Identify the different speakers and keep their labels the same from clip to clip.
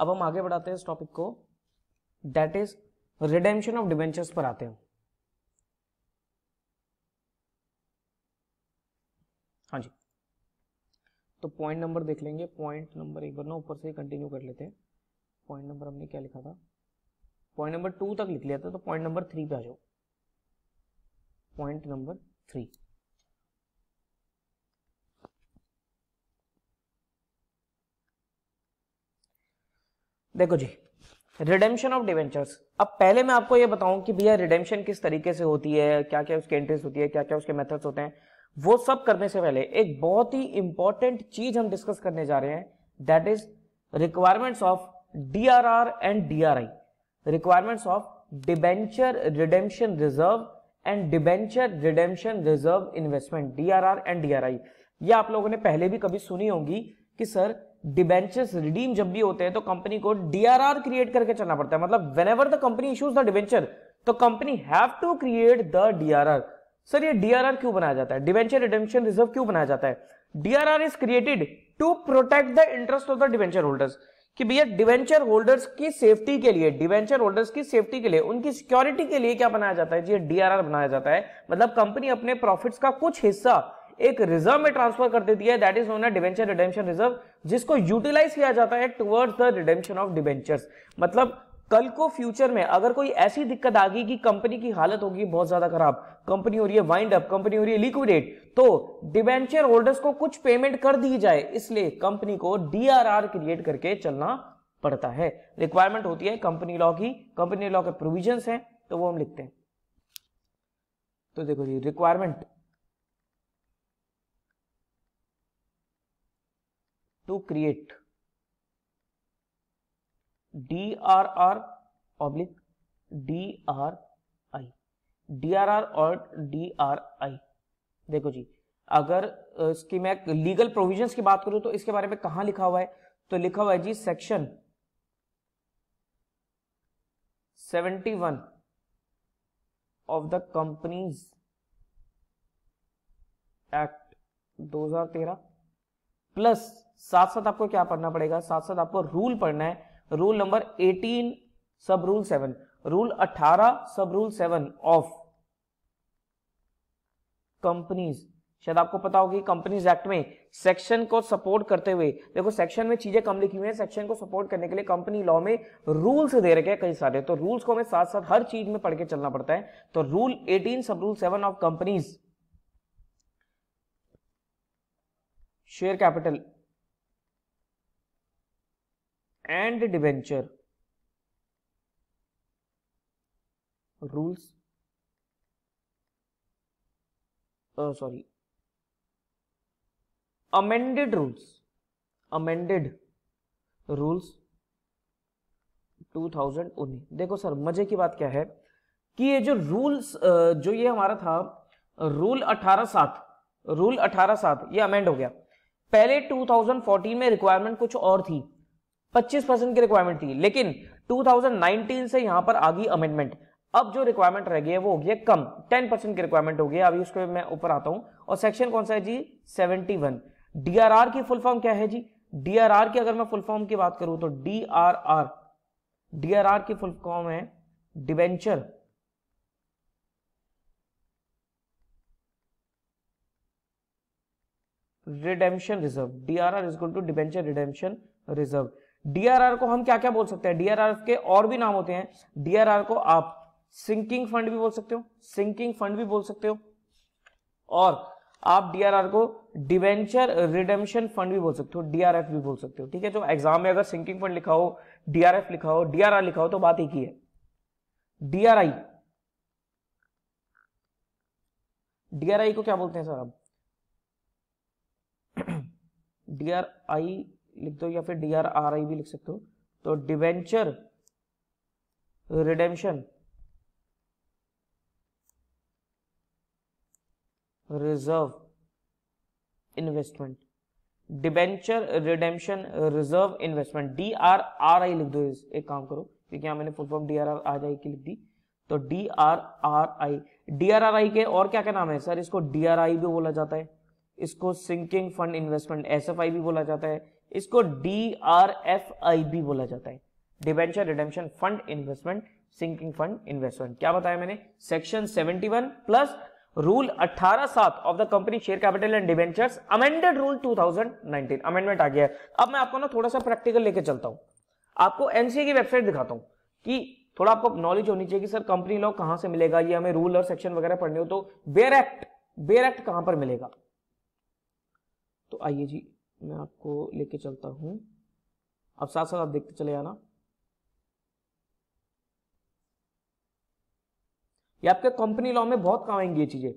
Speaker 1: अब हम आगे बढ़ाते हैं इस टॉपिक को that is redemption of debentures पर आते हैं हाँ जी तो पॉइंट नंबर देख लेंगे पॉइंट नंबर एक बार ना ऊपर से कंटिन्यू कर लेते हैं पॉइंट नंबर हमने क्या लिखा था पॉइंट नंबर टू तक लिख लिया था तो पॉइंट नंबर थ्री पे आ जाओ पॉइंट नंबर थ्री देखो जी रिडेम्पशन ऑफ डिवेंचर्स अब पहले मैं आपको ये बताऊं कि भैया रिडेम्पशन किस तरीके से होती है क्या क्या उसकी एंट्रीज होती है क्या क्या उसके मेथड्स होते हैं वो सब करने से पहले एक बहुत ही इंपॉर्टेंट चीज हम डिस्कस करने जा रहे हैं that is requirements of D R R and D R I requirements of debenture redemption reserve and debenture redemption reserve investment DRR and DRI ये आप लोगों ने पहले भी कभी सुनी होगी कि सर डिबेंचर्स रिडीम जब भी होते हैं तो कंपनी को डीआरआर क्रिएट करके चलना पड़ता है मतलब whenever the company issues the debenture तो company have to create the DRR sir ये डीआरआर क्यों बनाया जाता है डिवेंचर रिडेम्पशन रिजर्व क्यों बनाया जाता है DRR is created to protect the interest of the debenture holders कि भैया डिवेंचर होल्डर्स की सेफ्टी के लिए डिवेंचर होल्डर्स की सेफ्टी के लिए उनकी सिक्योरिटी के लिए क्या बनाया जाता है जी डीआरआर बनाया जाता है मतलब कंपनी अपने प्रॉफिट्स का कुछ हिस्सा एक रिजर्व में ट्रांसफर कर देती है that is known debenture redemption reserve जिसको यूटिलाइज किया जाता है towards the redemption of debentures मतलब कल को फ्यूचर में अगर कोई ऐसी दिक्कत आ गई कि कंपनी की हालत होगी बहुत ज्यादा खराब कंपनी हो रही है वाइंड अप कंपनी हो रही है लिक्विडेट तो डिवेंचर होल्डर्स को कुछ पेमेंट कर दी जाए इसलिए कंपनी को डीआरआर क्रिएट करके चलना पड़ता है रिक्वायरमेंट होती है कंपनी लॉ की कंपनी लॉ के प्रोविजन हैं तो वो हम लिखते हैं तो देखो जी requirement to create DRR D R DRR और आई देखो जी अगर इसकी मैं लीगल प्रोविजंस की बात करूं तो इसके बारे में कहा लिखा हुआ है तो लिखा हुआ है जी section 71 of the companies act 2013 plus साथ साथ आपको क्या पढ़ना पड़ेगा साथ साथ आपको रूल पढ़ना है rule number 18 sub rule seven rule 18 sub rule seven of companies शायद आपको पता होगी कंपनीज एक्ट में सेक्शन को सपोर्ट करते हुए देखो सेक्शन में चीजें कम लिखी हुई हैं सेक्शन को सपोर्ट करने के लिए कंपनी लॉ में रूल्स दे रखे हैं कई सारे तो रूल्स को हमें साथ साथ हर चीज में पढ़ के चलना पड़ता है तो rule 18 sub rule 7 of companies share capital and debenture rules sorry amended rules amended rules 2019 देखो सर मजे की बात क्या है कि ये जो रूल्स uh, जो ये हमारा था रूल अठारह सात रूल अठारह सात ये अमेंड हो गया पहले 2014 में रिक्वायरमेंट कुछ और थी 25 परसेंट की रिक्वायरमेंट थी लेकिन 2019 से यहां पर आ गई अमेंडमेंट अब जो रिक्वायरमेंट रह गई है वो हो गई है कम 10 परसेंट की रिक्वायरमेंट हो गई अभी उसके मैं ऊपर आता हूं और सेक्शन कौन सा है जी 71 डीआरआर की फुल फॉर्म क्या है जी डीआरआर की अगर मैं फुल फॉर्म की बात करूं तो डी आर आर डीआरआर की फुल फॉर्म है debenture redemption reserve drr is equal to debenture redemption reserve DRR को हम क्या क्या बोल सकते हैं डीआरआर के और भी नाम होते हैं डीआरआर को आप सिंकिंग फंड भी बोल सकते हो सिंकिंग फंड भी बोल सकते हो और आप डीआरआर को डिवेंचर रिडेमशन फंड भी बोल सकते हो डीआरएफ भी बोल सकते हो ठीक है जो एग्जाम में अगर सिंकिंग फंड लिखा हो डीआरएफ लिखा हो डीआरआर लिखा हो तो बात एक ही है डीआरआई डीआरआई को क्या बोलते हैं सर आप डीआरआई लिख दो या फिर डी आर आर आई भी लिख सकते हो तो debenture redemption reserve investment debenture redemption reserve investment D R R I लिख दो एक काम करो क्योंकि यहां मैंने full form D R R R I की लिख दी तो D R R I D R R I के और क्या क्या नाम है सर इसको डी आर आई भी बोला जाता है इसको sinking fund investment S F I भी बोला जाता है इसको डी आर एफ आई बी बोला जाता है debenture redemption fund investment sinking fund investment क्या बताया मैंने सेक्शन 71 प्लस रूल 18 सात of the company share capital and debenture amended rule 2019 amendment आ गया अब मैं आपको ना थोड़ा सा प्रैक्टिकल लेके चलता हूं आपको एनसीए की वेबसाइट दिखाता हूं कि थोड़ा आपको नॉलेज होनी चाहिए कि सर कंपनी लॉ कहां से मिलेगा ये हमें रूल और सेक्शन वगैरह पढ़ने हो तो बेर एक्ट बेर एक्ट कहां पर मिलेगा तो आइए जी मैं आपको लेके चलता हूँ अब साथ साथ आप देखते चले आना ये आपके कंपनी लॉ में बहुत काम आएंगी ये चीजें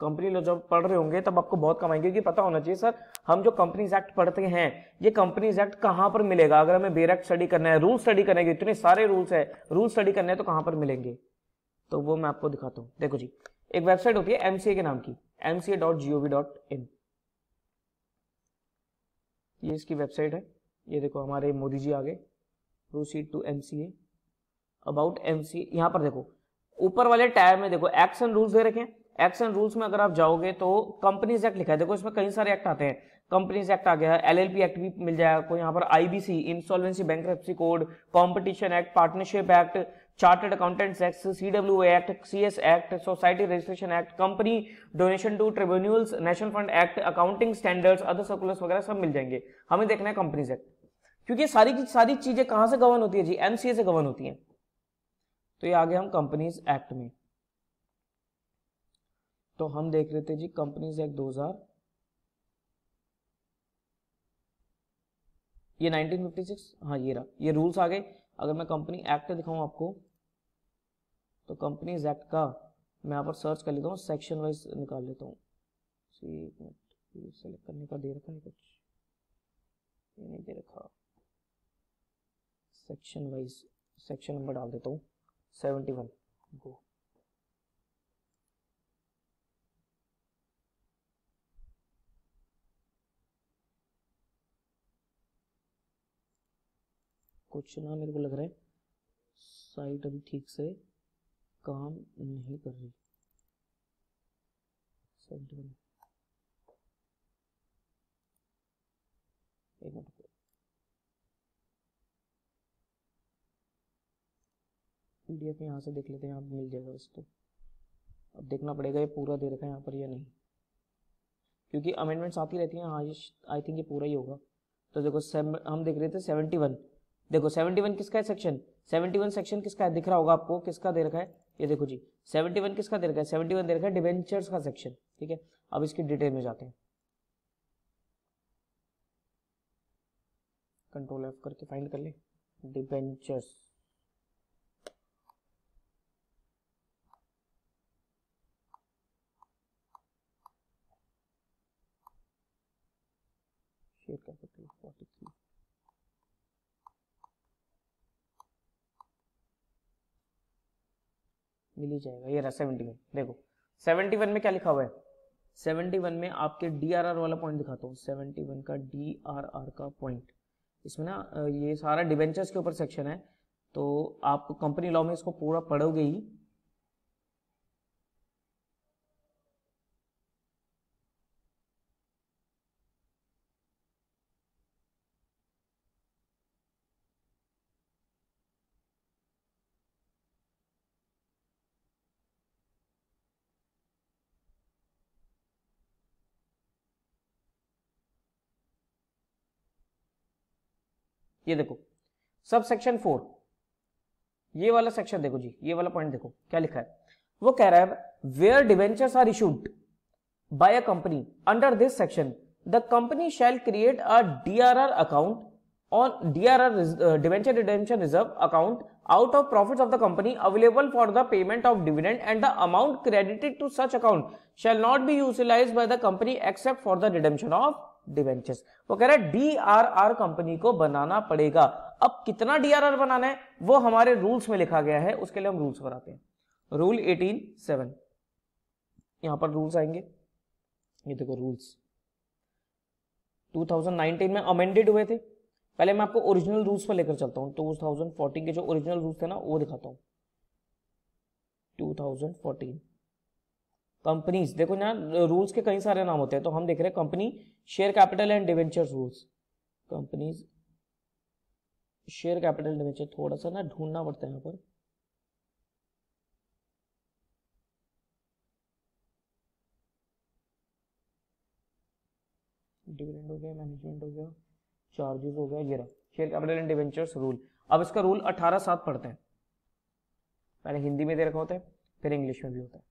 Speaker 1: कंपनी लॉ जब पढ़ रहे होंगे तब आपको बहुत काम आएंगे क्योंकि पता होना चाहिए सर हम जो कंपनीज एक्ट पढ़ते हैं ये कंपनीज एक्ट कहाँ पर मिलेगा अगर हमें एक्ट स्टडी करना है रूल स्टडी करने के इतने सारे रूल्स है रूल स्टडी करने हैं तो कहाँ पर मिलेंगे तो वो मैं आपको दिखाता हूँ देखो जी एक वेबसाइट होती है एमसीए के नाम की MCA dot G O V dot in ये इसकी वेबसाइट है ये देखो हमारे मोदी जी आ गए proceed to M C A about M C यहाँ पर देखो ऊपर वाले टैब में देखो एक्शन रूल्स दे रखे हैं एक्शन रूल्स में अगर आप जाओगे तो कंपनीज एक्ट लिखा है देखो इसमें कई सारे एक्ट आते हैं कंपनीज एक्ट आ गया एल एक्ट भी मिल जाएगा आपको यहाँ पर IBC insolvency bank code competition act partnership act chartered accountants act C W act C S act society registration act company donation to tribunal national fund act accounting standards other circulars वगैरह सब मिल जाएंगे हमें देखना है companies act क्योंकि सारी की सारी चीजें कहां से गवर्न होती है जी एमसीए से गवर्न होती है तो ये आगे हम कंपनीज एक्ट में तो हम देख रहे थे जी कंपनीज एक्ट 2000 ये 1956 हाँ ये रहा ये रूल्स आ गए अगर मैं कंपनी एक्ट दिखाऊं आपको तो कंपनीज एक्ट का मैं यहाँ पर सर्च कर लेता हूँ सेक्शन वाइज निकाल लेता हूँ सेलेक्ट करने का दे रखा है कुछ ये नहीं दे रखा सेक्शन वाइज सेक्शन नंबर डाल देता हूँ सेवेंटी वन गो कुछ ना मेरे को लग रहा है साइट अभी ठीक से काम नहीं कर रही पीडीएफ यहाँ से देख लेते हैं आप मिल जाएगा उसको अब देखना पड़ेगा ये पूरा दे रखा है यहाँ पर या नहीं क्योंकि अमेंडमेंट्स आती रहती हैं आज आई थिंक ये पूरा ही होगा तो देखो हम देख रहे थे सेवेंटी वन देखो सेवेंटी वन किसका है सेक्शन सेवेंटी वन सेक्शन किसका है दिख रहा होगा आपको किसका दे रखा है ये देखो जी 71 किसका दे रखा है 71 दे रखा है डिवेंचर्स का सेक्शन ठीक है अब इसकी डिटेल में जाते हैं कंट्रोल एफ करके फाइंड कर ले डिवेंचर्स मिल ही जाएगा ये रहा सेवेंटी वन देखो सेवेंटी वन में क्या लिखा हुआ है सेवेंटी वन में आपके डी आर आर वाला पॉइंट दिखाता हूँ सेवेंटी वन का डी आर आर का पॉइंट इसमें ना ये सारा डिवेंचर्स के ऊपर सेक्शन है तो आप कंपनी लॉ में इसको पूरा पढ़ोगे ही ये देखो सब सेक्शन फोर ये वाला सेक्शन देखो जी ये वाला पॉइंट देखो क्या लिखा है वो कह रहा है where debentures are issued by a company under this section the company shall create a DRR account on DRR debenture debenture reserve account out of profits of the company available for the payment of dividend and the amount credited to such account shall not be utilised by the company except for the redemption of debentures वो कह रहा है DRR company को बनाना पड़ेगा अब कितना DRR बनाना है वो हमारे रूल्स में लिखा गया है उसके लिए हम रूल्स बनाते हैं रूल एटीन सेवन यहां पर रूल्स आएंगे ये देखो रूल्स 2019 में अमेंडेड हुए थे पहले मैं आपको ओरिजिनल रूल्स पर लेकर चलता हूं 2014 के जो ओरिजिनल रूल्स थे ना वो दिखाता हूं 2014 कंपनीज देखो ना रूल्स के कई सारे नाम होते हैं तो हम देख रहे हैं company share capital and debenture rules companies share capital debenture थोड़ा सा ना ढूंढना पड़ता है यहाँ पर डिविडेंड हो गया मैनेजमेंट हो गया चार्जेस हो गया ये रहा share capital and debentures rule अब इसका रूल अठारह सात पढ़ते हैं पहले हिंदी में दे रखा होता है फिर इंग्लिश में भी होता है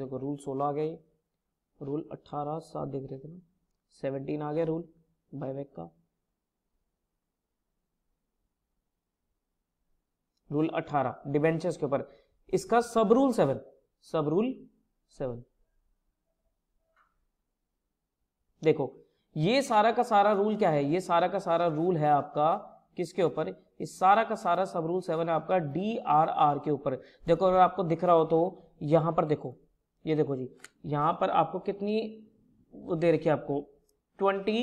Speaker 1: ये देखो रूल सोलह आ गया ये रूल अट्ठारह सात देख रहे थे ना सेवनटीन आ गया रूल बायबैक का रूल अट्ठारह डिबेंचर्स के ऊपर इसका sub rule seven sub rule seven देखो ये सारा का सारा रूल क्या है ये सारा का सारा रूल है आपका किसके ऊपर इस सारा का सारा सब रूल सेवन है आपका डी आर आर के ऊपर देखो अगर आपको दिख रहा हो तो यहां पर देखो ये देखो जी यहाँ पर आपको कितनी वो दे रखी है आपको ट्वेंटी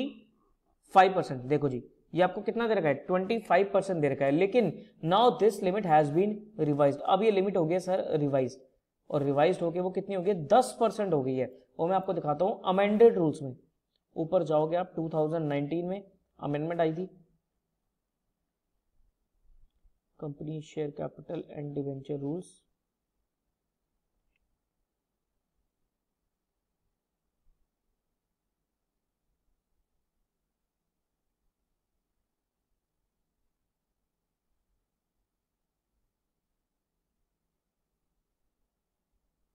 Speaker 1: फाइव परसेंट देखो जी ये आपको कितना दे रखा है ट्वेंटी फाइव परसेंट दे रखा है लेकिन now this limit has been revise अब ये लिमिट हो गया सर रिवाइज और रिवाइज होके वो कितनी हो गई दस परसेंट हो गई है और मैं आपको दिखाता हूँ अमेंडेड रूल्स में ऊपर जाओगे आप 2019 में अमेंडमेंट आई थी company share capital and debenture rules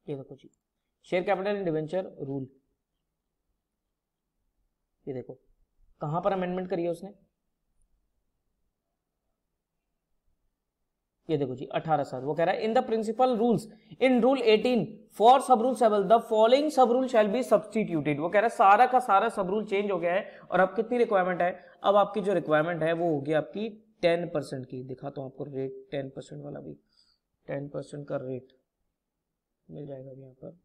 Speaker 1: ये देखो जी share capital and debenture rule ये देखो कहां पर अमेंडमेंट करी है उसने ये देखो जी अठारह साल वो कह रहा है in the principal rules in rule 18 for sub rule seven the following sub rule shall be substituted वो कह रहा है सारा का सारा सब रूल चेंज हो गया है और अब कितनी रिक्वायरमेंट है अब आपकी जो रिक्वायरमेंट है वो होगी आपकी टेन परसेंट की दिखाता हूं आपको रेट टेन परसेंट वाला भी टेन परसेंट का रेट मिल जाएगा अभी यहाँ पर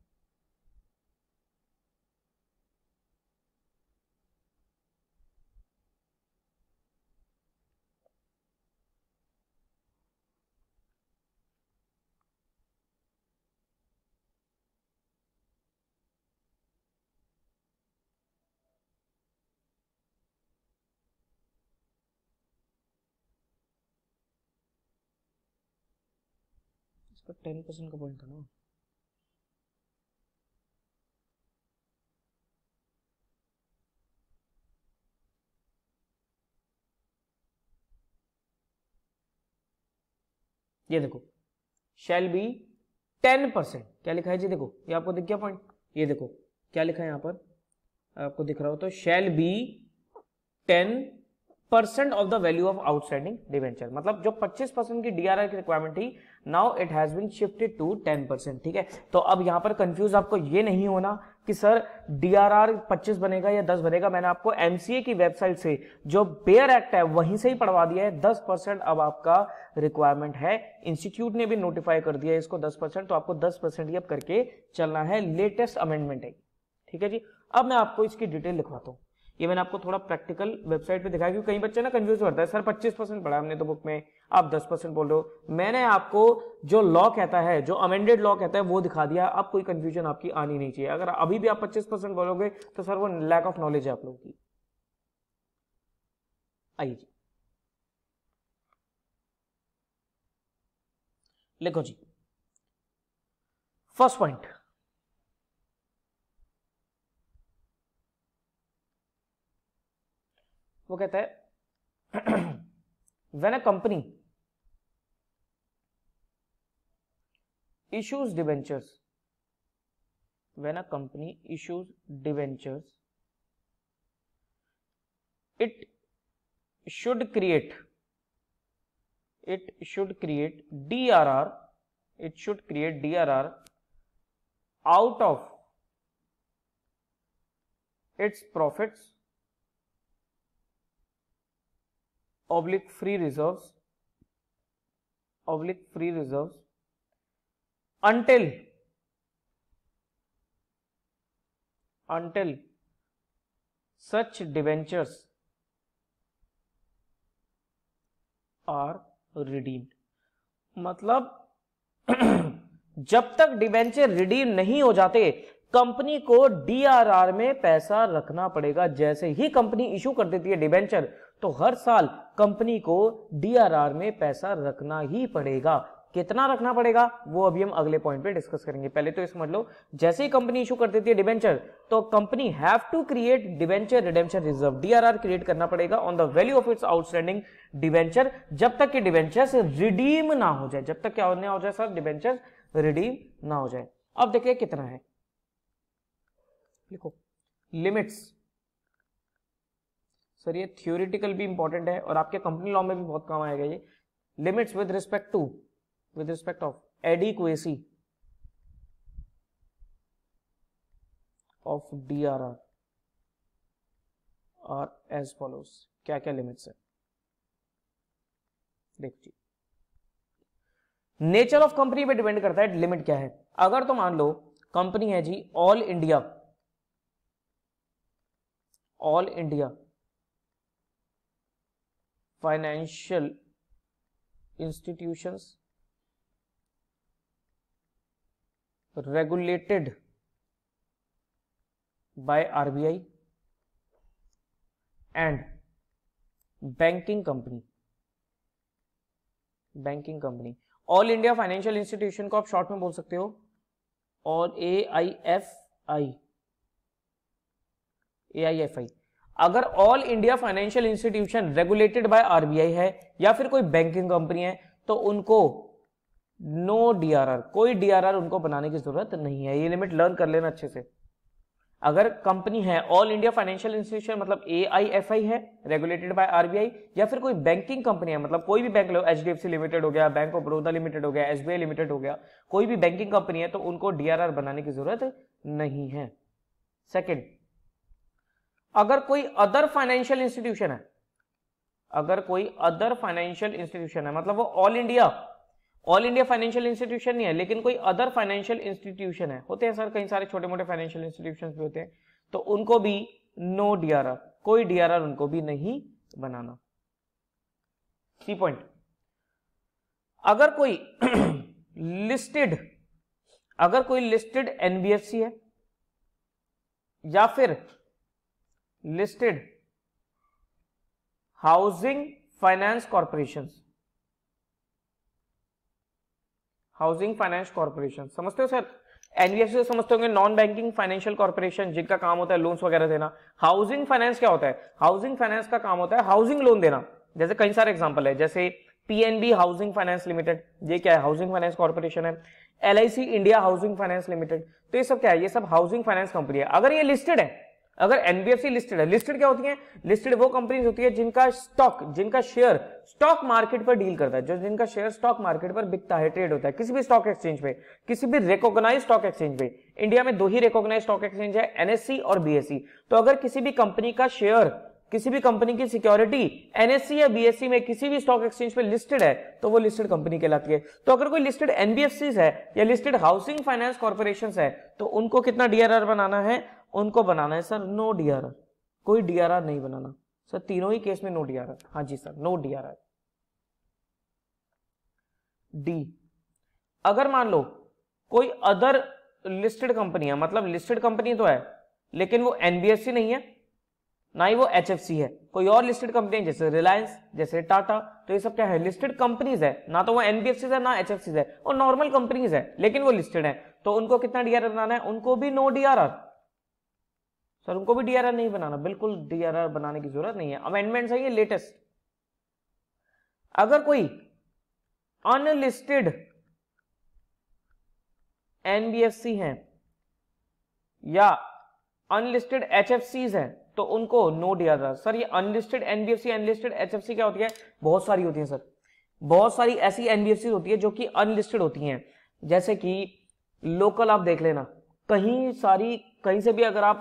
Speaker 1: टेन परसेंट का पॉइंट था ना ये देखो शेल बी टेन परसेंट क्या लिखा है जी देखो ये आपको दिख गया पॉइंट ये देखो क्या लिखा है यहां पर आपको दिख रहा हो तो shall be ten percent of the value of outstanding debenture मतलब जो 25 परसेंट की डीआरआर की रिक्वायरमेंट थी now it has been shifted to 10 percent ठीक है तो अब यहां पर कंफ्यूज आपको ये नहीं होना कि सर डीआरआर 25 बनेगा या 10 बनेगा मैंने आपको एमसीए की वेबसाइट से जो बेयर एक्ट है वहीं से ही पढ़वा दिया है 10 परसेंट अब आपका रिक्वायरमेंट है इंस्टीट्यूट ने भी नोटिफाई कर दिया है इसको 10 परसेंट तो आपको 10 परसेंट ही अब करके चलना है लेटेस्ट अमेंडमेंट है ठीक है जी अब मैं आपको इसकी डिटेल लिखवाता हूँ ये मैंने आपको थोड़ा प्रैक्टिकल वेबसाइट पे दिखाया क्योंकि कई बच्चे ना कंफ्यूज होता है सर 25 परसेंट पढ़ा हमने तो बुक में आप 10 परसेंट बोल रहे हो मैंने आपको जो लॉ कहता है जो अमेंडेड लॉ कहता है वो दिखा दिया अब कोई कंफ्यूजन आपकी आनी नहीं चाहिए अगर अभी भी आप पच्चीस परसेंट बोलोगे तो सर वो लैक ऑफ नॉलेज है आप लोगों की आइए लिखो जी फर्स्ट पॉइंट वो कहता है when a company issues debentures when a company issues debentures it should create it should create D R R it should create D R R out of its profits oblique free reserve oblique free reserve until until such debentures are redeemed मतलब जब तक debenture redeem नहीं हो जाते company को DRR में पैसा रखना पड़ेगा जैसे ही कंपनी इश्यू कर देती है डिबेंचर तो हर साल कंपनी को डीआरआर में पैसा रखना ही पड़ेगा कितना रखना पड़ेगा वो अभी हम अगले पॉइंट पे डिस्कस करेंगे पहले तो समझ लो जैसे ही कंपनी इशू कर देती है डिबेंचर तो company have to create debenture redemption reserve DRR create करना पड़ेगा on the value of its outstanding debenture जब तक कि डिबेंचर रिडीम ना हो जाए जब तक क्या ना हो जाए सर डिबेंचर रिडीम ना हो जाए अब देखिए कितना है लिखो लिमिट्स सर ये थियोरिटिकल भी इंपॉर्टेंट है और आपके कंपनी लॉ में भी बहुत काम आएगा ये limits with respect to with respect of adequacy of D R R R as follows क्या क्या लिमिट्स है देखिए नेचर ऑफ कंपनी पे डिपेंड करता है लिमिट क्या है अगर तो मान लो कंपनी है जी all India all India financial institutions regulated by RBI and banking company banking company all India financial institution को आप शॉर्ट में बोल सकते हो और ए I F I A I F I अगर all India financial institution regulated by RBI है या फिर कोई बैंकिंग कंपनी है तो उनको नो no डीआरआर कोई डीआरआर उनको बनाने की जरूरत नहीं है ये लिमिट लर्न कर लेना अच्छे से अगर कंपनी है ऑल इंडिया फाइनेंशियल इंस्टीट्यूशन मतलब ए है रेगुलेटेड बाय आरबीआई या फिर कोई बैंकिंग कंपनी है मतलब कोई भी बैंक लो एच लिमिटेड हो गया बैंक ऑफ बड़ौदा लिमिटेड हो गया एस लिमिटेड हो गया कोई भी बैंकिंग कंपनी है तो उनको डीआरआर बनाने की जरूरत नहीं है सेकेंड अगर कोई अदर फाइनेंशियल इंस्टीट्यूशन है अगर कोई अदर फाइनेंशियल इंस्टीट्यूशन है मतलब वो all India all India financial institution नहीं है लेकिन कोई अदर फाइनेंशियल इंस्टीट्यूशन है होते हैं सर कई सारे छोटे मोटे फाइनेंशियल इंस्टीट्यूशन भी होते हैं तो उनको भी नो डीआरआर कोई डीआरआर उनको भी नहीं बनाना सी पॉइंट अगर कोई लिस्टेड अगर कोई लिस्टेड एनबीएफसी है या फिर listed housing finance corporation housing finance corporation समझते हो सर एनबीएफसी से समझते होंगे नॉन बैंकिंग फाइनेंशियल कॉर्पोरेशन जिनका काम होता है लोन्स वगैरह देना हाउसिंग फाइनेंस क्या होता है हाउसिंग फाइनेंस का काम होता है हाउसिंग लोन देना जैसे कई सारे एग्जाम्पल है जैसे पीएनबी हाउसिंग फाइनेंस लिमिटेड ये क्या है हाउसिंग फाइनेंस कॉर्पोरेशन है L India housing finance limited तो ये सब क्या है ये सब हाउसिंग फाइनेंस कंपनी है अगर ये लिस्टेड है अगर एनबीएफसी लिस्टेड है लिस्टेड क्या होती है लिस्टेड वो कंपनीज होती है जिनका स्टॉक जिनका शेयर स्टॉक मार्केट पर डील करता है जो जिनका शेयर स्टॉक मार्केट पर बिकता है ट्रेड होता है किसी भी स्टॉक एक्सचेंज पे किसी भी रिकॉग्नाइज स्टॉक एक्सचेंज पे इंडिया में दो ही रिकॉग्नाइज स्टॉक एक्सचेंज है एनएससी और बीएससी तो अगर किसी भी कंपनी का शेयर किसी भी कंपनी की सिक्योरिटी एनएससी या बीएससी में किसी भी स्टॉक एक्सचेंज पे लिस्टेड है तो वो लिस्टेड कंपनी कहलाती है तो अगर कोई लिस्टेड एनबीएफसी है या लिस्टेड हाउसिंग फाइनेंस कॉर्पोरेशन है तो उनको कितना डीआरआर बनाना है उनको बनाना है सर नो डी कोई डी नहीं बनाना सर तीनों ही केस में नो डी हाँ जी सर नो डी डी अगर मान लो कोई अदर लिस्टेड कंपनी है मतलब लिस्टेड कंपनी तो है लेकिन वो एनबीएससी नहीं है ना ही वो एच है कोई और लिस्टेड कंपनी जैसे रिलायंस जैसे टाटा तो ये सब क्या है लिस्टेड कंपनीज है ना तो वो एनबीएससी है ना एच है वो नॉर्मल कंपनीज है लेकिन वो लिस्टेड है तो उनको कितना डीआरआर बनाना है उनको भी नो डीआरआर सर उनको भी डीआरआर नहीं बनाना बिल्कुल डीआरआर बनाने की जरूरत नहीं है अमेंडमेंट है ये लेटेस्ट अगर कोई अनलिस्टेड एनबीएफसी है या अनलिस्टेड एचएफसीज हैं तो उनको नो डीआरआर सर ये अनलिस्टेड एनबीएफसी अनलिस्टेड एचएफसी क्या होती है बहुत सारी होती है सर बहुत सारी ऐसी एनबीएफसी होती है जो कि अनलिस्टेड होती हैं जैसे कि लोकल आप देख लेना कहीं सारी कहीं से भी अगर आप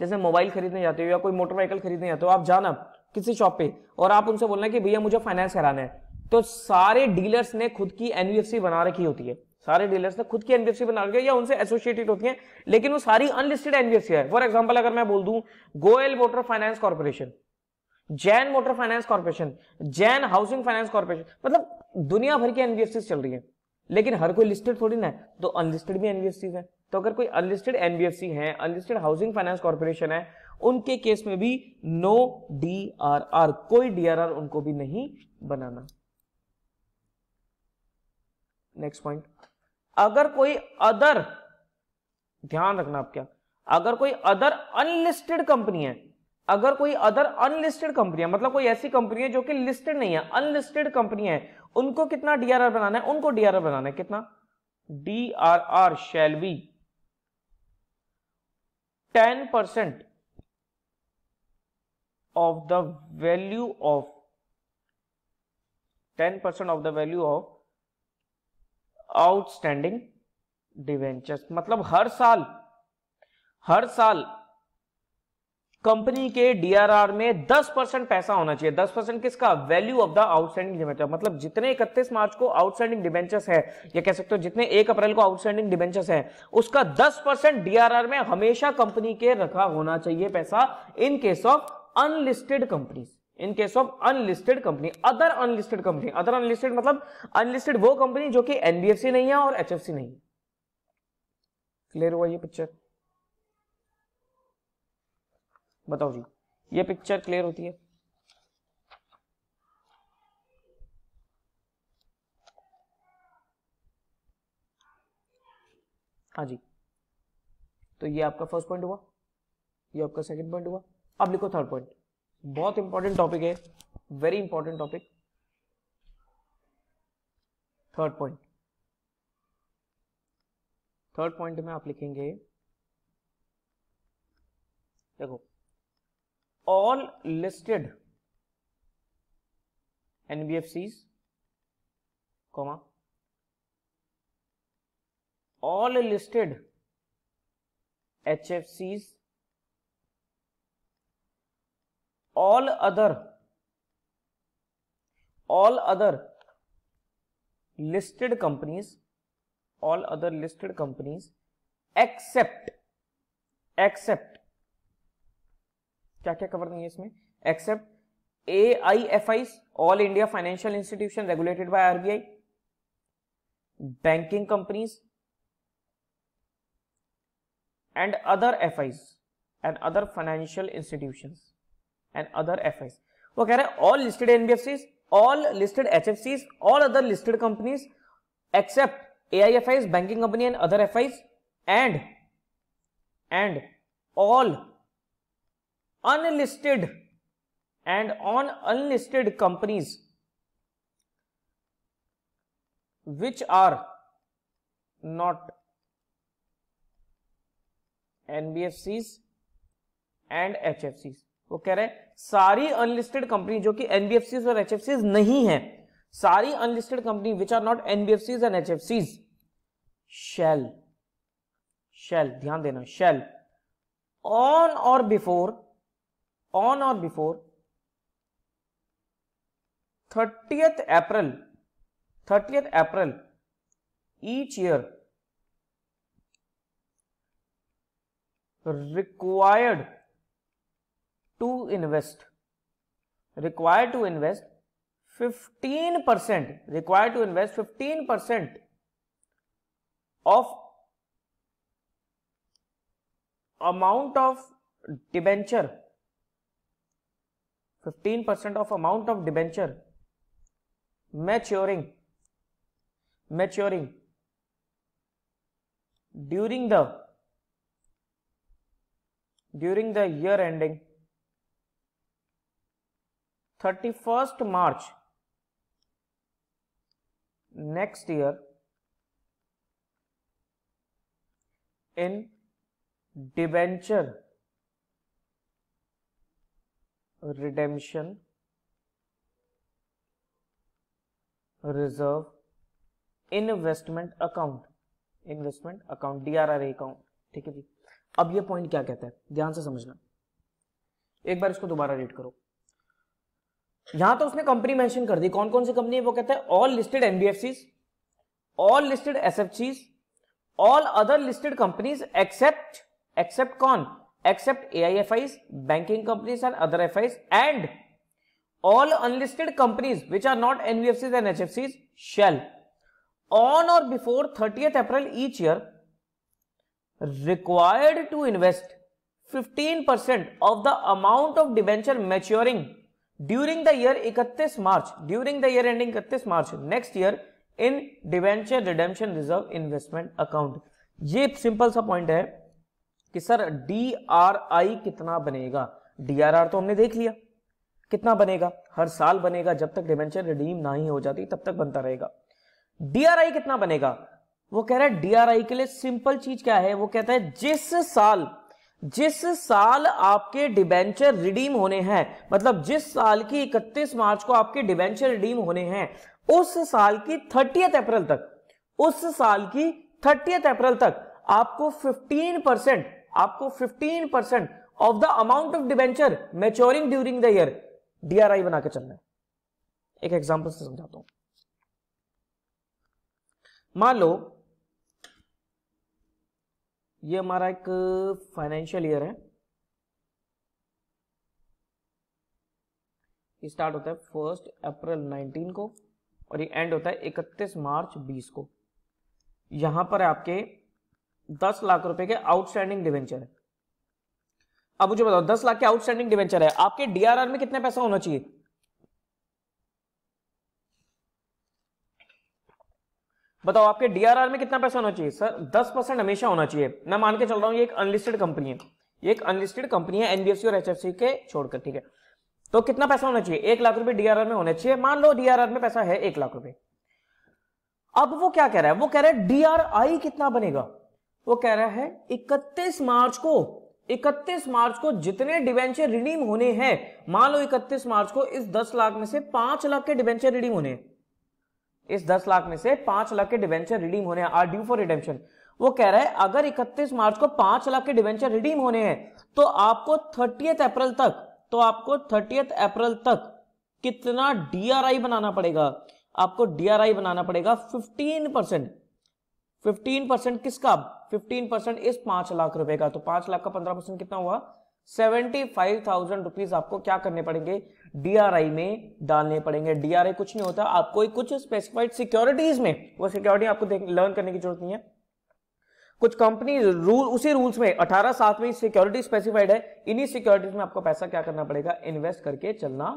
Speaker 1: जैसे मोबाइल खरीदने जाते हो या कोई मोटरसाइकिल खरीदने जाते हो आप जाना किसी शॉप पे और आप उनसे बोलना कि भैया मुझे फाइनेंस कराना है तो सारे डीलर्स ने खुद की एनबीएफसी बना रखी होती है सारे डीलर्स ने खुद की एनबीएफसी बना रखी है या उनसे एसोसिएटेड होती है लेकिन वो सारी अनलिस्टेड एनबीएफसी है फॉर एग्जाम्पल अगर मैं बोल दू Goyal motor finance corporation Jain motor finance corporation Jain housing finance corporation मतलब दुनिया भर की एनबीएफसी चल रही है लेकिन हर कोई लिस्टेड थोड़ी ना है तो अनलिस्टेड भी एनबीएफसी है तो अगर कोई अनलिस्टेड एनबीएफसी है अनलिस्टेड हाउसिंग फाइनेंस कॉर्पोरेशन है उनके केस में भी नो डी आर आर कोई डीआरआर उनको भी नहीं बनाना नेक्स्ट पॉइंट अगर कोई अदर ध्यान रखना आप क्या अगर कोई अदर अनलिस्टेड कंपनी है अगर कोई अदर अनलिस्टेड कंपनी है मतलब कोई ऐसी कंपनी है जो कि लिस्टेड नहीं है अनलिस्टेड कंपनी है उनको कितना डीआरआर बनाना है उनको डीआरआर बनाना है कितना D R R shall be ten percent of the value of ten percent of the value of outstanding debentures मतलब हर साल हर साल कंपनी के डीआरआर में 10 परसेंट पैसा होना चाहिए 10 परसेंट किसका value of the outstanding debenture मतलब जितने 31 मार्च को आउटस्टैंडिंग डिबेंचर्स है या कह सकते हो जितने 1 अप्रैल को आउटस्टैंडिंग डिबेंचर्स है उसका 10 परसेंट डीआरआर में हमेशा कंपनी के रखा होना चाहिए पैसा in case of unlisted company in case of unlisted company other unlisted company other unlisted मतलब अनलिस्टेड वो कंपनी जो कि एनबीएफसी नहीं है और एचएफसी नहीं है क्लियर हुआ ये पिक्चर बताओ जी ये पिक्चर क्लियर होती है हाँ जी तो ये आपका फर्स्ट पॉइंट हुआ ये आपका सेकंड पॉइंट हुआ अब लिखो थर्ड पॉइंट बहुत इंपॉर्टेंट टॉपिक है very important topic third point third point में आप लिखेंगे देखो all listed NBFCs, comma, all listed HFCs, all other, all other listed companies, all other listed companies except, except क्या क्या कवर नहीं है इसमें except A I F I all India financial institution regulated by RBI banking companies and other F Is and other financial institution and other F Is वो कह रहे हैं all listed NBFC all listed H F Cs all other listed companies except A I F Is banking company and other F Is and and all unlisted and on unlisted companies which are not NBFCs and H वो कह रहे हैं सारी unlisted company जो कि NBFC और H नहीं है सारी unlisted company which are not NBFC and H shall shall ध्यान देना shall on or before on or before 30th April 30th April each year required to invest required to invest 15 percent required to invest 15 percent of amount of debenture 15% of amount of debenture maturing maturing during the during the year ending 31st March next year in debenture redemption reserve investment account investment account DRR account ठीक है जी अब ये point क्या कहता है ध्यान से समझना एक बार इसको दोबारा रीड करो यहां तो उसने कंपनी मेंशन कर दी कौन कौन सी कंपनी है वो कहता है all listed NBFC all listed SFC all other listed companies except except कौन except AIFIs, banking companies and other FIs and all unlisted companies which are not NVFCs and HFCs shall on or before 30th April each year required to invest 15% of the amount of debenture maturing during the year 31 March during the year ending 31 March next year in debenture redemption reserve investment account. ये simple सा point है कि sir D R आई कितना बनेगा D R are तो हमने देख लिया कितना बनेगा हर साल बनेगा जब तक डिवेंचर रिडीम ना ही हो जाती तब तक बनता रहेगा डीआरआई कितना बनेगा वो कह रहा है डीआरआई के लिए सिंपल चीज क्या है वो कहता है जिस साल जिस साल आपके डिबेंचर रिडीम होने हैं मतलब जिस साल की 31 मार्च को आपके डिबेंचर रिडीम होने हैं उस साल की 30th अप्रैल तक उस साल की 30th अप्रैल तक आपको 15 परसेंट आपको 15 percent of the amount of debenture maturing during the year DRI बना के चलना है एक एग्जाम्पल से समझाता हूं मान लो ये हमारा एक फाइनेंशियल ईयर है स्टार्ट होता है फर्स्ट अप्रैल 19 को और ये एंड होता है 31 मार्च 20 को यहां पर आपके दस लाख रुपए के आउटस्टैंडिंग डिवेंचर है अब मुझे बताओ दस लाख के आउटस्टैंडिंग डिवेंचर है आपके डीआरआर में कितने पैसा होना चाहिए बताओ आपके डीआरआर में कितना पैसा होना चाहिए सर दस परसेंट हमेशा होना चाहिए मैं मान के चल रहा हूं ये एक अनलिस्टेड कंपनी है ये एक अनलिस्टेड कंपनी है एनबीएफसी और एचएफसी के छोड़कर ठीक है तो कितना पैसा होना चाहिए एक लाख रुपए डीआरआर में होना चाहिए मान लो डीआरआर में पैसा है एक लाख रुपए अब वो क्या कह रहा है वो कह रहा है डीआरआई कितना बनेगा वो कह रहा है 31 मार्च को 31 मार्च को जितने डिवेंचर रिडीम होने हैं मान लो 31 मार्च को इस 10 लाख में से 5 लाख के डिवेंचर रिडीम होने इस 10 लाख में से 5 लाख के डिवेंचर रिडीम होने आर ड्यू फॉर रिडेम्पशन वो कह रहा है अगर 31 मार्च को 5 लाख के डिवेंचर रिडीम होने हैं तो आपको 30th अप्रैल तक तो आपको 30th अप्रैल तक कितना डीआरआई बनाना पड़ेगा आपको डीआरआई बनाना पड़ेगा फिफ्टीन परसेंट फिफ्टीन परसेंट किसका फिफ्टीन परसेंट इस पांच लाख रुपए का तो पांच लाख का पंद्रह परसेंट कितना हुआ सेवेंटी फाइव थाउजेंड रुपीज आपको क्या करने पड़ेंगे डीआरआई में डालने पड़ेंगे डीआरआई कुछ नहीं होता आपको कुछ स्पेसिफाइड सिक्योरिटीज में वो सिक्योरिटी आपको लर्न करने की जरूरत नहीं है कुछ कंपनी रूल उसी रूल्स में 18 सात में सिक्योरिटी स्पेसिफाइड है इन्हीं सिक्योरिटीज में आपको पैसा क्या करना पड़ेगा इन्वेस्ट करके चलना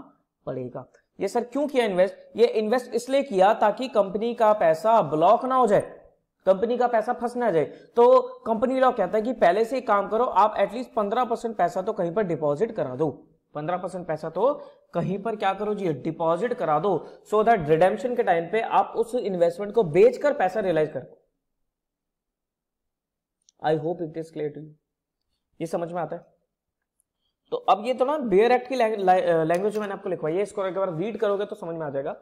Speaker 1: पड़ेगा ये सर क्यों किया इन्वेस्ट ये इन्वेस्ट इसलिए किया ताकि कंपनी का पैसा ब्लॉक ना हो जाए कंपनी का पैसा फंस ना जाए तो कंपनी लॉ कहता है कि पहले से काम करो आप एटलीस्ट पंद्रह परसेंट पैसा तो कहीं पर डिपॉजिट करा दो पंद्रह परसेंट पैसा तो कहीं पर क्या करो जी डिपॉजिट करा दो सो दैट रिडेम्पशन के टाइम पे आप उस इन्वेस्टमेंट को बेचकर पैसा रियलाइज कर I hope it is clear to ये समझ में आता है तो अब ये तो ना बेयर एक्ट की लैंग्वेज मैंने आपको लिखवाई है इसको एक बार रीड करोगे तो समझ में आ जाएगा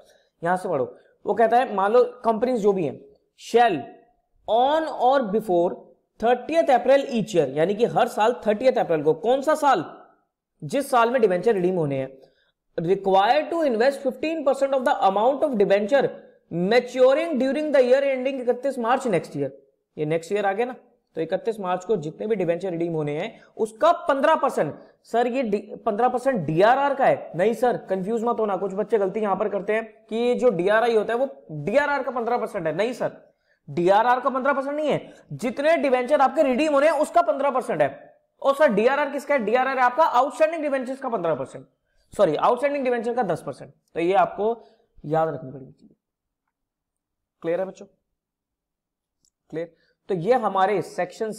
Speaker 1: यहां से पढ़ो वो कहता है मान लो कंपनीज जो भी हैं shall on or before thirtieth April each year यानी कि हर साल थर्टियथ अप्रैल को कौन सा साल जिस साल में डिवेंचर रिडीम होने हैं require to invest fifteen percent of the amount of debenture maturing during the year ending इकतीस मार्च नेक्स्ट ईयर ये नेक्स्ट ईयर आ गया ना तो इकतीस मार्च को जितने भी डिवेंचर रिडीम होने हैं उसका पंद्रह परसेंट सर ये पंद्रह परसेंट डीआरआर का है नहीं सर कंफ्यूज मत होना कुछ बच्चे गलती यहां पर करते हैं कि जो डीआरआई होता है वो डीआरआर का पंद्रह परसेंट है नहीं सर डीआरआर का पंद्रह परसेंट नहीं है जितने डिवेंचर आपके रिडीम हो रहे हैं उसका पंद्रह परसेंट है और सर डीआरआर किसका है डीआरआर है आपका आउटस्टैंडिंग डिवेंचर का पंद्रह परसेंट सॉरी आउटस्टैंडिंग डिवेंचर का दस परसेंट तो ये आपको याद रखनी पड़ेगी क्लियर है बच्चों क्लियर तो ये हमारे सेक्शन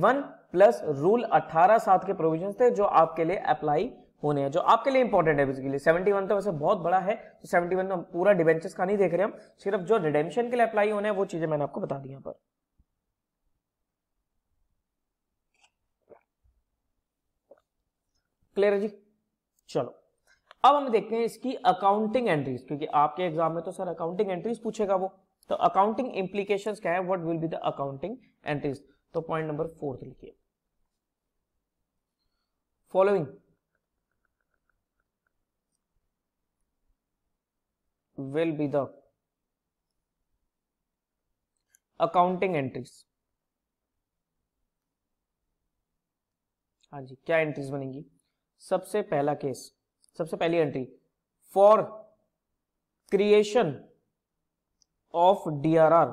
Speaker 1: वन प्लस रूल अठारह सात के प्रोविजन थे जो आपके लिए अप्लाई होने हैं जो आपके लिए इंपॉर्टेंट है बेसिकली सेवेंटी वन तो वैसे बहुत बड़ा है तो सेवेंटी वन तो पूरा डिबेंचर्स का नहीं देख रहे हम सिर्फ जो रिडेम्पशन के लिए अप्लाई होने हैं वो चीजें मैंने आपको बता दी यहाँ पर क्लियर है जी चलो अब हम देखते हैं इसकी अकाउंटिंग एंट्रीज क्योंकि आपके एग्जाम में तो सर अकाउंटिंग एंट्रीज पूछेगा वो तो अकाउंटिंग इंप्लीकेशन क्या है what will be the accounting entries तो पॉइंट नंबर फोर्थ लिखिए following will be the accounting entries हाँ जी क्या एंट्रीज बनेंगी सबसे पहला केस सबसे पहली entry for creation of DRR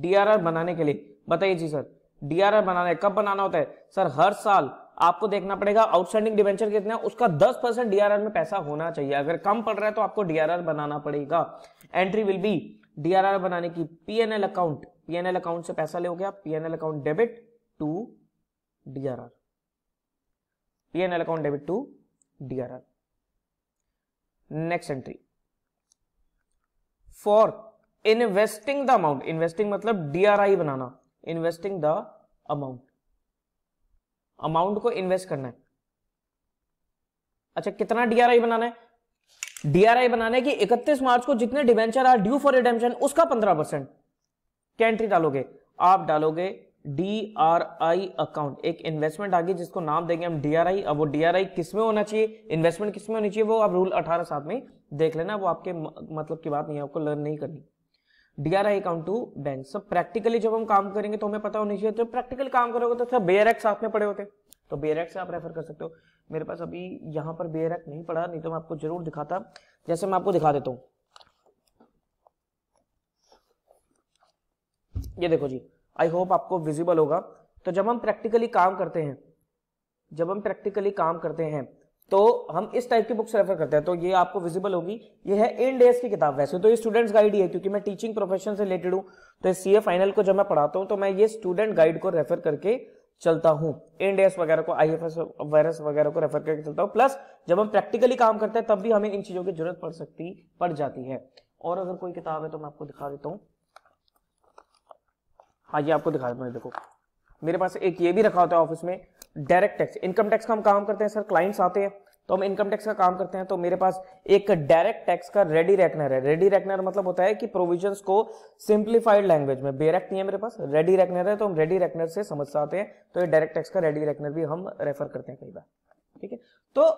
Speaker 1: DRR बनाने के लिए बताइए जी सर डीआरआर बनाना है कब बनाना होता है सर हर साल आपको देखना पड़ेगा आउटस्टैंडिंग डिवेंचर कितना है उसका 10 परसेंट डीआरआर में पैसा होना चाहिए अगर कम पड़ रहा है तो आपको डीआरआर बनाना पड़ेगा एंट्री विल बी डीआरआर बनाने की पीएनएल अकाउंट पीएनएल अकाउंट से पैसा ले गया PNL account debit to DRR PNL account debit to DRR next entry for investing the amount investing मतलब डीआरआई बनाना इन्वेस्टिंग द अमाउंट अमाउंट को इन्वेस्ट करना है अच्छा कितना डीआरआई बनाना है डीआरआई बनाने की 31 मार्च को जितने debenture are due for redemption उसका 15 परसेंट क्या एंट्री डालोगे आप डालोगे डी आर आई अकाउंट एक इन्वेस्टमेंट आगे जिसको नाम देंगे हम डीआरआई अब वो डीआरआई किस में होना चाहिए इन्वेस्टमेंट किस में होनी चाहिए वो आप रूल अठारह साथ में देख लेना वो आपके मतलब की बात नहीं है आपको लर्न नहीं करनी D R I account to bank सब प्रैक्टिकली जब हम काम करेंगे तो हमें पता होना चाहिए तो प्रैक्टिकल काम करोगे तो सब बेयर एक्स आप में पड़े होते तो बेयर एक्स आप रेफर कर सकते हो मेरे पास अभी यहाँ पर बेयर एक्स नहीं पड़ा नहीं तो मैं आपको जरूर दिखाता जैसे मैं आपको दिखा देता हूँ ये देखो जी आई होप आपको विजिबल होगा तो जब हम प्रैक्टिकली काम करते हैं जब हम प्रैक्टिकली काम करते हैं तो हम इस टाइप की बुक्स रेफर करते हैं तो ये आपको विजिबल होगी ये है इन डेज की किताब वैसे तो ये स्टूडेंट्स गाइड ही है क्योंकि मैं टीचिंग प्रोफेशन से रिलेटेड हूँ तो सी ए फाइनल को जब मैं पढ़ाता हूँ तो मैं ये स्टूडेंट गाइड को रेफर करके चलता हूँ इन डेज वगैरह को आई एफ एस वायरस वगैरह को रेफर करके चलता हूँ प्लस जब हम प्रैक्टिकली काम करते हैं तब भी हमें इन चीज़ों की जरूरत पड़ सकती पड़ जाती है और अगर कोई किताब है तो मैं आपको दिखा देता हूँ हाँ ये आपको दिखा देता हूँ देखो मेरे पास एक ये भी रखा होता है ऑफिस में डायरेक्ट टैक्स इनकम टैक्स का हम काम करते हैं सर क्लाइंट्स आते हैं तो हम इनकम टैक्स का काम करते हैं तो मेरे पास एक डायरेक्ट टैक्स का रेडी रैकनर है रेडी रेकनर मतलब होता है कि प्रोविजंस को सिंप्लीफाइड लैंग्वेज में बेरेक्ट e नहीं है मेरे पास रेडी रैकनर है तो हम रेडी रैकनर से समझ आते हैं तो ये डायरेक्ट टैक्स का रेडी रैकनर भी हम रेफर करते हैं कई बार ठीक है तो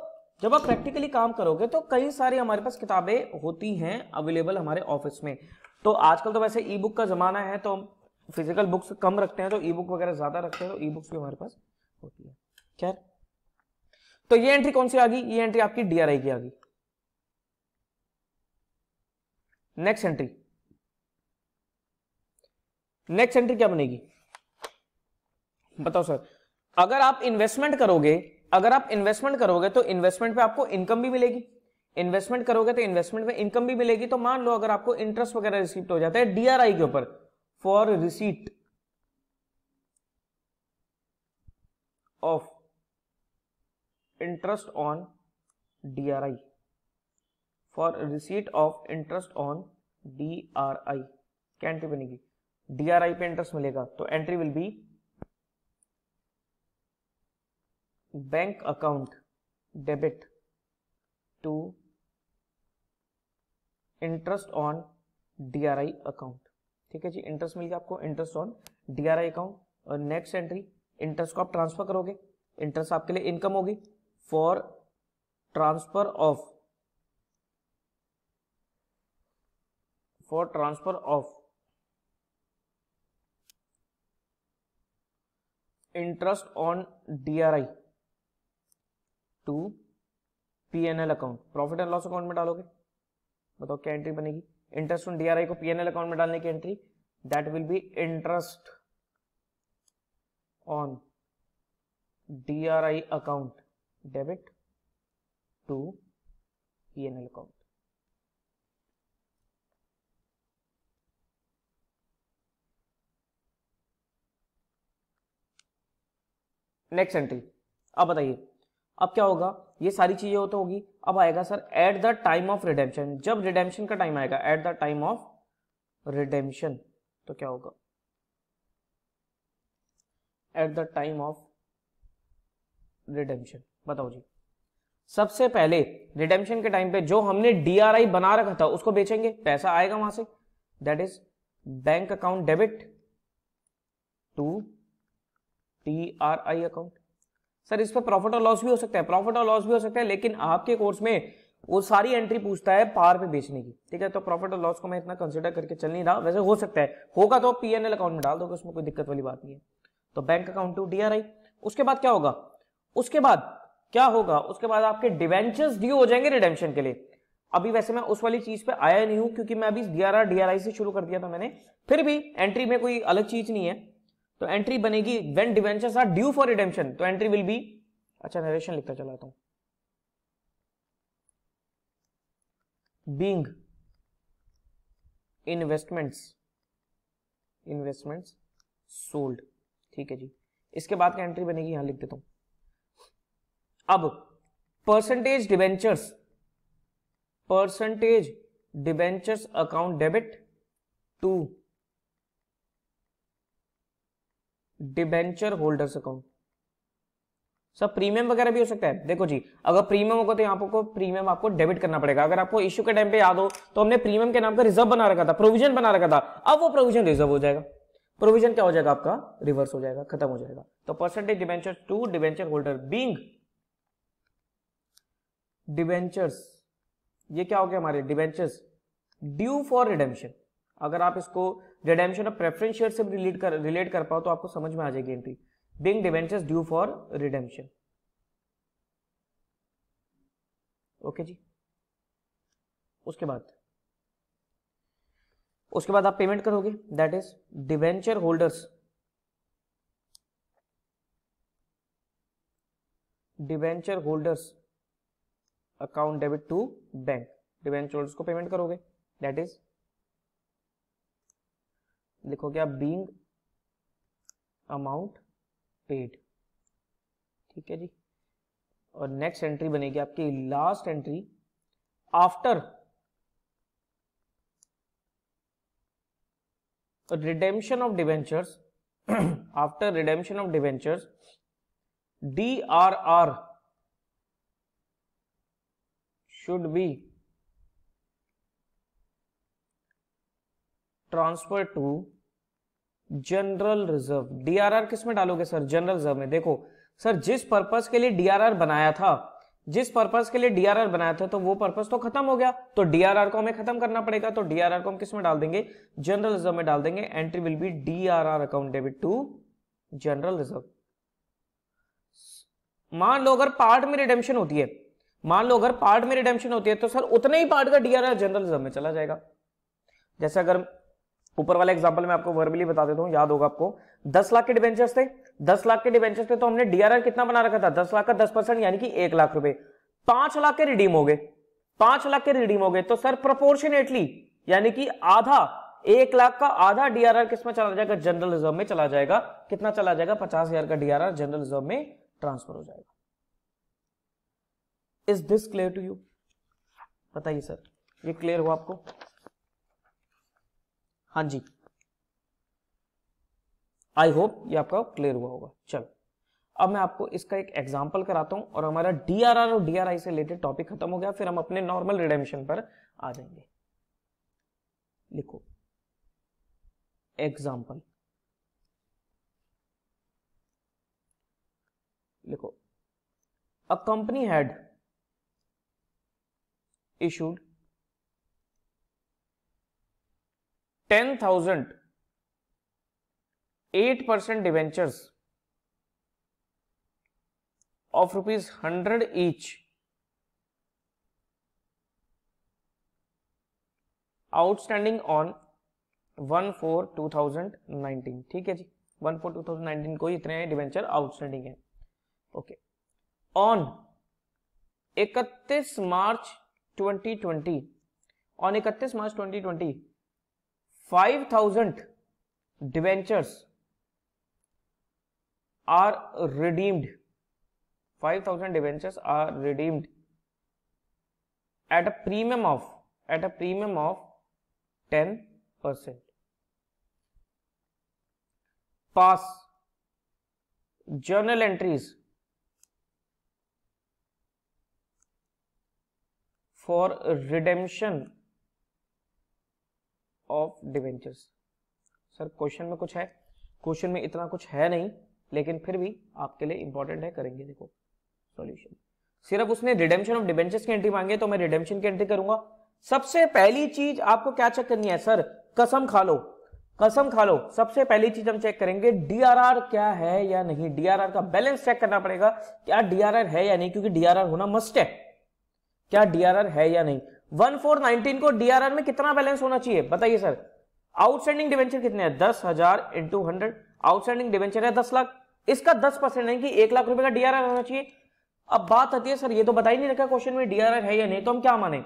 Speaker 1: जब आप प्रैक्टिकली काम करोगे तो कई सारी हमारे पास किताबें होती हैं अवेलेबल हमारे ऑफिस में तो आजकल तो वैसे ई बुक का जमाना है तो हम फिजिकल बुक्स कम रखते हैं तो ई बुक वगैरह ज्यादा रखते हैं तो ई बुक्स भी हमारे पास होती है खैर तो ये एंट्री कौन सी आ गई ये एंट्री आपकी डीआरआई की आ गई नेक्स्ट एंट्री नेक्स्ट एंट्री क्या बनेगी बताओ सर अगर आप इन्वेस्टमेंट करोगे अगर आप इन्वेस्टमेंट करोगे तो इन्वेस्टमेंट पे आपको इनकम भी मिलेगी इन्वेस्टमेंट करोगे तो इन्वेस्टमेंट में इनकम भी मिलेगी तो मान लो अगर आपको इंटरेस्ट वगैरह रिसीव हो जाता है डीआरआई के ऊपर for receipt of interest on DRI for receipt of interest on DRI क्या एंट्री बनेगी DRI पे इंटरेस्ट मिलेगा तो entry will be bank account debit to interest on DRI account ठीक है जी इंटरेस्ट मिल गया आपको interest on D R I account और नेक्स्ट एंट्री इंटरेस्ट को आप ट्रांसफर करोगे इंटरेस्ट आपके लिए इनकम होगी for transfer of for transfer of interest on D R I to P N L account profit and loss account में डालोगे बताओ क्या एंट्री बनेगी इंटरेस्ट ऑन डीआरआई को पीएनएल अकाउंट में डालने की entry that will be interest on DRI account debit to PNL account next entry अब बताइए अब क्या होगा ये सारी चीजें हो तो होगी अब आएगा sir at the time of redemption जब रिडेम्पशन का टाइम आएगा at the time of redemption तो क्या होगा at the time of redemption बताओ जी सबसे पहले रिडेम्पशन के टाइम पे जो हमने डीआरआई बना रखा था उसको बेचेंगे पैसा आएगा वहां से that is bank account debit to T R I account sir इस पर प्रॉफिट और लॉस भी हो सकता है प्रॉफिट और लॉस भी हो सकता है लेकिन आपके कोर्स में वो सारी एंट्री पूछता है पार पे बेचने की ठीक है तो प्रॉफिट और लॉस को मैं इतना कंसिडर करके चल नहीं रहा वैसे हो सकता है होगा तो पीएनएल अकाउंट में डाल दोगे उसमें कोई दिक्कत वाली बात नहीं है तो बैंक अकाउंट टू डीआरआई उसके बाद क्या होगा उसके बाद क्या होगा उसके बाद आपके डिवेंचर्स ड्यू हो जाएंगे रिडेम्पशन के लिए अभी वैसे मैं उस वाली चीज पे आया नहीं हूं क्योंकि मैं अभी डीआरआर डीआरआई से शुरू कर दिया था मैंने फिर भी एंट्री में कोई अलग चीज नहीं है तो एंट्री बनेगी when debentures are due for redemption तो एंट्री विल बी अच्छा नरेशन लिखता चलाता हूं बींग इन्वेस्टमेंट्स इन्वेस्टमेंट्स सोल्ड ठीक है जी इसके बाद क्या एंट्री बनेगी यहां लिख देता हूं अब percentage debentures percentage debentures account debit to debenture holders account सब प्रीमियम वगैरह भी हो सकता है देखो जी अगर प्रीमियम होगा तो यहाँ आपको प्रीमियम आपको डेबिट करना पड़ेगा अगर आपको इश्यू के टाइम पे याद हो तो हमने प्रीमियम के नाम का रिजर्व बना रखा था प्रोविजन बना रखा था अब वो प्रोविजन रिजर्व हो जाएगा प्रोविजन क्या हो जाएगा आपका रिवर्स हो जाएगा खत्म हो जाएगा तो percentage debenture to debenture holder being debentures ये क्या हो गया हमारे डिवेंचर्स ड्यू फॉर रिडेमशन अगर आप इसको रिडेमशन ऑफ प्रेफरेंस शेयर से भी रिलेट कर रिलेट कर पाओ तो आपको समझ में आ जाएगी entry being debentures due for redemption okay जी उसके बाद उसके बाद आप पेमेंट करोगे that is debenture holders debenture holders account debit to bank debenture holders को पेमेंट करोगे दैट इज लिखोगे आप बींग अमाउंट पेड ठीक है जी और नेक्स्ट एंट्री बनेगी आपकी last entry after redemption of debentures after redemption of debentures D R R should be transfer to general reserve DRR किस में डालोगे सर जनरल रिजर्व में देखो सर जिस पर्पज के लिए डीआरआर बनाया था जिस पर्पज के लिए डीआरआर बनाया था तो वो पर्पज तो खत्म हो गया तो डीआरआर को हमें खत्म करना पड़ेगा तो डीआरआर को हम किस में डाल देंगे जनरल रिजर्व में डाल देंगे entry will be DRR account debit to general reserve मान लो अगर पार्ट में रिडेम्पशन होती है मान लो अगर पार्ट में रिडेम्पशन होती है तो सर उतने ही पार्ट का डीआरआर जनरल रिजर्व में चला जाएगा जैसे अगर ऊपर वाला एग्जाम्पल मैं आपको वर्बली बता देता हूँ याद होगा आपको दस लाख के डिवेंचर्स थे दस लाख के डिवेंचर्स थे तो हमने डीआरआर कितना बना रखा था दस लाख का दस परसेंट यानी कि एक लाख रुपए पांच लाख के रिडीम हो गए पांच लाख के रिडीम हो गए तो सर प्रोपोर्शनेटली यानी कि आधा एक लाख का आधा डीआरआर किसमें चला जाएगा जनरल रिजर्व में चला जाएगा कितना चला जाएगा पचास हजार का डीआरआर जनरल रिजर्व में ट्रांसफर हो जाएगा is this clear to you बताइए सर ये क्लियर हुआ आपको हाँ जी आई होप ये आपका क्लियर हुआ होगा चलो अब मैं आपको इसका एक एग्जाम्पल कराता हूं और हमारा डीआरआर और डीआरआई से रिलेटेड टॉपिक खत्म हो गया फिर हम अपने नॉर्मल रिडेम्शन पर आ जाएंगे लिखो एग्जाम्पल लिखो a company had issued ten thousand eight percent debentures of rupees hundred each outstanding on one four two thousand nineteen ठीक है जी one four two thousand nineteen को इतने डिवेंचर आउटस्टैंडिंग है ओके ऑन इकतीस मार्च ट्वेंटी ट्वेंटी ऑन इकतीस March twenty twenty 5000 debentures are redeemed 5000 debentures are redeemed at a premium of at a premium of 10% pass journal entries for redemption of debentures sir question में कुछ है question में इतना कुछ है नहीं लेकिन फिर भी आपके लिए इंपॉर्टेंट है करेंगे देखो सॉल्यूशन सिर्फ उसने रिडेम्पशन ऑफ डिवेंचर्स की एंट्री मांगे तो मैं रिडेम्पशन की एंट्री करूंगा सबसे पहली चीज आपको क्या चेक करनी है सर कसम खा लो कसम खा लो सबसे पहली चीज हम चेक करेंगे डीआरआर क्या है या नहीं डीआरआर का बैलेंस चेक करना पड़ेगा क्या डीआरआर है या नहीं क्योंकि डीआरआर होना मस्ट है क्या डीआरआर है या नहीं 1419 को डीआरआर में कितना बैलेंस होना चाहिए बताइए सर आउटस्टैंडिंग डिवेंचर कितने हैं दस हजार इंटू हंड्रेड आउटस्टैंडिंग डिवेंचर है दस लाख इसका दस परसेंट है कि एक लाख रुपए का डीआरआर होना चाहिए अब बात आती है सर ये तो बता ही नहीं रखा क्वेश्चन में डीआरआर है या नहीं तो हम क्या माने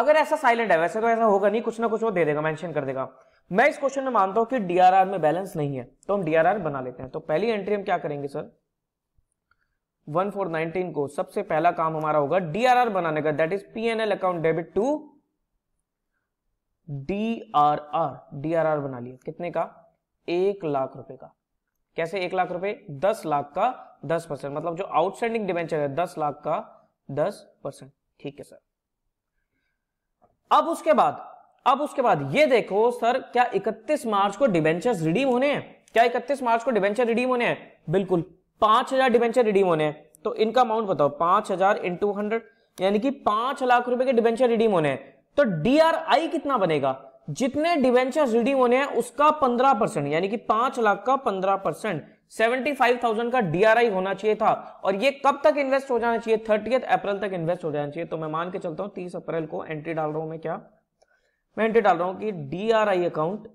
Speaker 1: अगर ऐसा साइलेंट है वैसे तो ऐसा होगा नहीं कुछ ना कुछ वो दे देगा मैंशन कर देगा मैं इस क्वेश्चन में मानता हूं कि डीआरआर में बैलेंस नहीं है तो हम डीआरआर बना लेते हैं तो पहली एंट्री हम क्या करेंगे सर वन फोर नाइनटीन को सबसे पहला काम हमारा होगा डीआरआर बनाने का that is PNL account debit to DRR DRR बना लिया कितने का एक लाख रुपए का कैसे एक लाख रुपए दस लाख का दस परसेंट मतलब जो आउटस्टैंडिंग डिवेंचर है दस लाख का दस परसेंट ठीक है सर अब उसके बाद अब उसके बाद ये देखो सर क्या 31 मार्च को डिवेंचर रिडीम होने हैं क्या 31 मार्च को डिवेंचर रिडीम होने हैं बिल्कुल पांच हजार डिवेंचर रिडीम होने हैं तो इनका अमाउंट बताओ पांच हजार इंटू हंड्रेड यानी कि पांच लाख रुपए के डिवेंचर रिडीम होने हैं तो डीआरआई कितना बनेगा जितने डिवेंचर रिडीम होने हैं उसका पंद्रह परसेंट यानी कि पांच लाख का पंद्रह परसेंट सेवेंटी फाइव थाउजेंड का डीआरआई होना चाहिए था और ये कब तक इन्वेस्ट हो जाना चाहिए थर्टी अप्रैल तक इन्वेस्ट हो जाना चाहिए तो मैं मान के चलता हूं तीस अप्रैल को एंट्री डाल रहा हूं मैं क्या मैं एंट्री डाल रहा हूं कि DRI account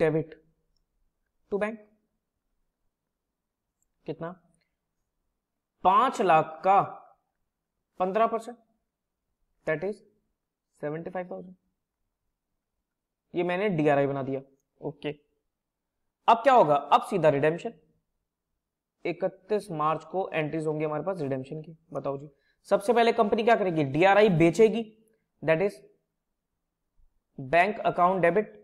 Speaker 1: debit to bank कितना पांच लाख का पंद्रह percent that is seventy five thousand ये मैंने डीआरआई बना दिया ओके okay. अब क्या होगा अब सीधा रिडेम्पशन 31 मार्च को एंट्रीज होंगी हमारे पास रिडेम्पशन की बताओ जी सबसे पहले कंपनी क्या करेगी डीआरआई बेचेगी that is bank account debit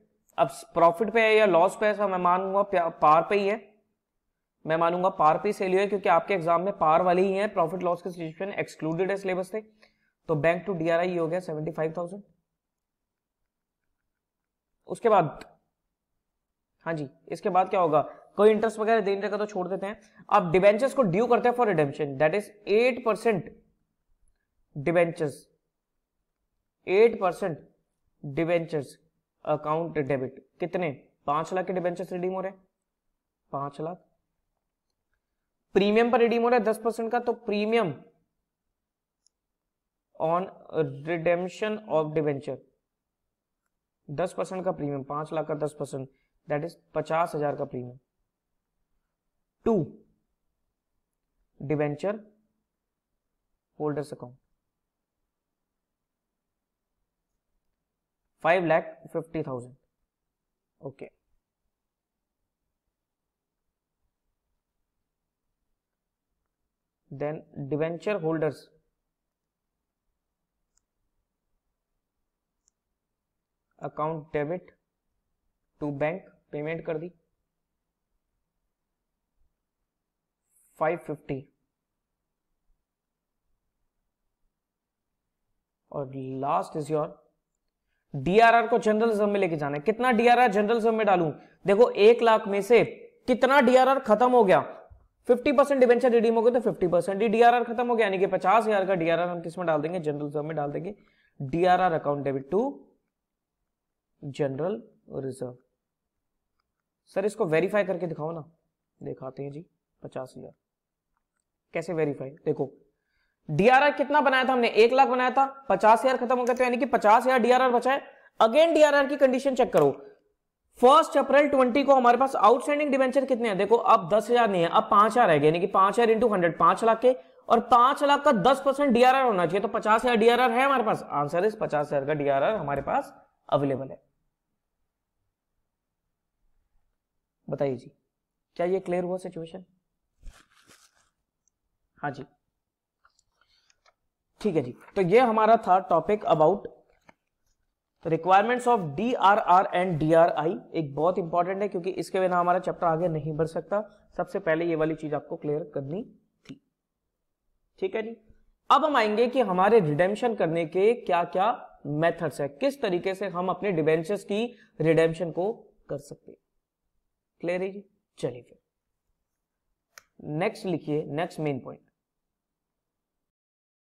Speaker 1: अब प्रॉफिट पे है या लॉस पे है मैं मानूंगा पार पे ही है मैं मानूंगा पार पे सेल हुए क्योंकि आपके एग्जाम में पार वाले ही है प्रॉफिट लॉस के सिचुएशन एक्सक्लूडेड है सिलेबस से तो बैंक टू आई हो गया सेवेंटी फाइव थाउजेंड उसके बाद हाँ जी इसके बाद क्या होगा कोई इंटरेस्ट वगैरह देने का तो छोड़ देते हैं आप डिवेंचर्स को ड्यू करते हैं for redemption that is eight percent debentures eight percent debentures account debit कितने पांच लाख के डिवेंचर्स रिडीम हो रहे हैं पांच लाख प्रीमियम पर रिडीम हो रहा है दस परसेंट का तो premium on redemption of debenture दस परसेंट का प्रीमियम पांच लाख का दस परसेंट दैट इज पचास हजार का premium to debenture holders account five lakh fifty thousand okay then debenture holders account debit to bank payment कर दी 550 और लास्ट इज योर डीआरआर को जनरल सब में लेके जाना है कितना डीआरआर जनरल सब में डालू देखो एक लाख में से कितना डीआरआर खत्म हो गया 50 परसेंट डिवेंचर रिडीम हो गए तो 50 परसेंट डीडीआरआर खत्म हो गया यानी कि पचास हजार का डीआरआर हम किसमें डाल देंगे जनरल रिजर्व में डाल देंगे DRR account debit to general reserve sir इसको वेरीफाई करके दिखाओ ना दिखाते हैं जी पचास हजार कैसे वेरीफाई देखो डीआरआर कितना बनाया था हमने एक लाख बनाया था पचास खत्म हो गया तो यानी कि पचास हजार डीआरआर बचाए अगेन डीआरआर की कंडीशन चेक करो फर्स्ट अप्रैल 20 को हमारे पास आउटस्टैंडिंग डिवेंचर कितने हैं देखो अब दस हजार नहीं है अब पांच हजार है यानी कि पांच हजार इंटू हंड्रेड पांच लाख के और पांच लाख का दस परसेंट डीआरआर होना चाहिए तो पचास हजार डीआरआर है हमारे पास आंसर इस पचास हजार का डीआरआर हमारे पास अवेलेबल है बताइए जी क्या ये क्लियर हुआ सिचुएशन हाँ जी ठीक है जी तो ये हमारा था टॉपिक अबाउट तो requirements of D R R and D R I एक बहुत इंपॉर्टेंट है क्योंकि इसके बिना हमारा चैप्टर आगे नहीं बढ़ सकता सबसे पहले ये वाली चीज आपको क्लियर करनी थी ठीक है जी अब हम आएंगे कि हमारे रिडेम्शन करने के क्या क्या मेथड्स है किस तरीके से हम अपने डिवेंचर्स की रिडेम्शन को कर सकते क्लियर है जी चलिए फिर नेक्स्ट लिखिए नेक्स्ट मेन पॉइंट